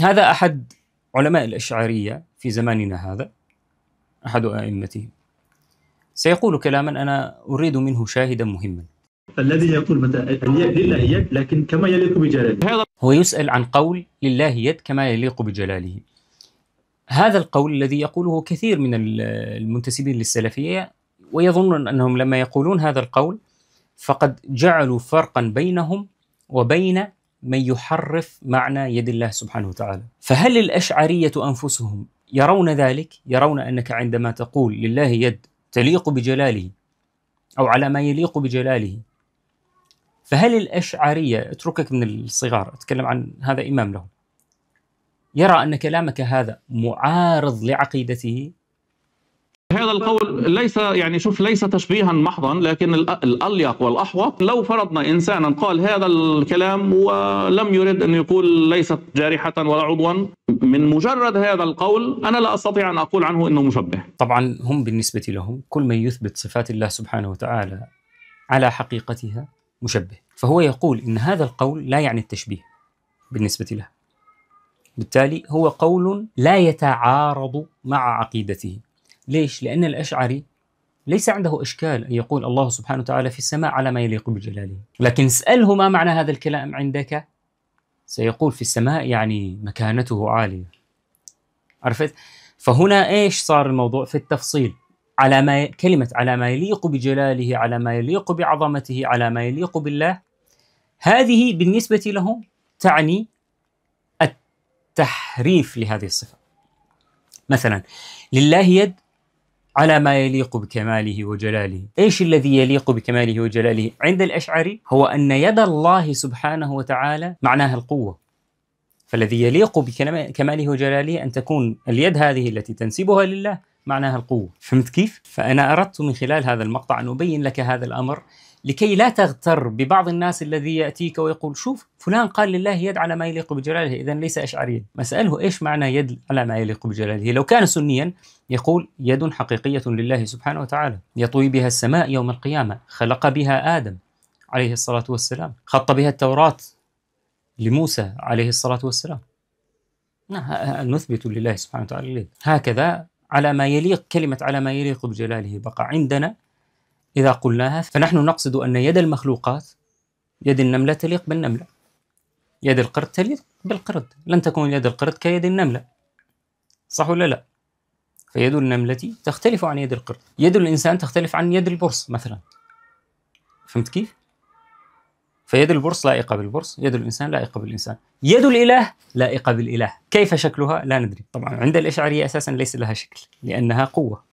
هذا أحد علماء الأشعرية في زماننا هذا أحد أئمتهم سيقول كلاما أنا أريد منه شاهدا مهما الذي يقول متى لله يد لكن كما يليق بجلاله هو يسأل عن قول لله يد كما يليق بجلاله هذا القول الذي يقوله كثير من المنتسبين للسلفية ويظنون أنهم لما يقولون هذا القول فقد جعلوا فرقا بينهم وبين من يحرف معنى يد الله سبحانه وتعالى فهل الأشعرية أنفسهم يرون ذلك يرون أنك عندما تقول لله يد تليق بجلاله أو على ما يليق بجلاله فهل الأشعرية اتركك من الصغار أتكلم عن هذا إمام له يرى أن كلامك هذا معارض لعقيدته هذا القول ليس يعني شوف ليس تشبيها محضا لكن الأليق والأحوط لو فرضنا إنسانا قال هذا الكلام ولم يرد أن يقول ليست جارحة ولا عضوا من مجرد هذا القول أنا لا أستطيع أن أقول عنه أنه مشبه طبعا هم بالنسبة لهم كل من يثبت صفات الله سبحانه وتعالى على حقيقتها مشبه فهو يقول إن هذا القول لا يعني التشبيه بالنسبة له بالتالي هو قول لا يتعارض مع عقيدته ليش؟ لأن الأشعري ليس عنده إشكال أن يقول الله سبحانه وتعالى في السماء على ما يليق بجلاله لكن اسأله ما معنى هذا الكلام عندك سيقول في السماء يعني مكانته عالية عرفت؟ فهنا إيش صار الموضوع في التفصيل على ما ي... كلمة على ما يليق بجلاله على ما يليق بعظمته على ما يليق بالله هذه بالنسبة لهم تعني التحريف لهذه الصفة مثلا لله يد على ما يليق بكماله وجلاله ايش الذي يليق بكماله وجلاله عند الاشعري هو ان يد الله سبحانه وتعالى معناها القوه فالذي يليق بكماله وجلاله ان تكون اليد هذه التي تنسبها لله معناها القوه فهمت كيف فانا اردت من خلال هذا المقطع ان ابين لك هذا الامر لكي لا تغتر ببعض الناس الذي ياتيك ويقول شوف فلان قال لله يد على ما يليق بجلاله اذا ليس اشعريا، اساله ايش معنى يد على ما يليق بجلاله؟ لو كان سنيا يقول يد حقيقية لله سبحانه وتعالى يطوي بها السماء يوم القيامة خلق بها آدم عليه الصلاة والسلام خط بها التوراة لموسى عليه الصلاة والسلام نثبت لله سبحانه وتعالى اليد هكذا على ما يليق كلمة على ما يليق بجلاله بقى عندنا إذا قلناها فنحن نقصد أن يد المخلوقات يد النملة تليق بالنملة يد القرد تليق بالقرد لن تكون يد القرد كيد النملة صح ولا لا؟ فيد النملة تختلف عن يد القرد يد الإنسان تختلف عن يد البرص مثلا فهمت كيف؟ فيد البرص لائقة بالبرص يد الإنسان لائقة بالإنسان يد الإله لائقة بالإله كيف شكلها؟ لا ندري طبعا عند الإشعرية أساسا ليس لها شكل لأنها قوة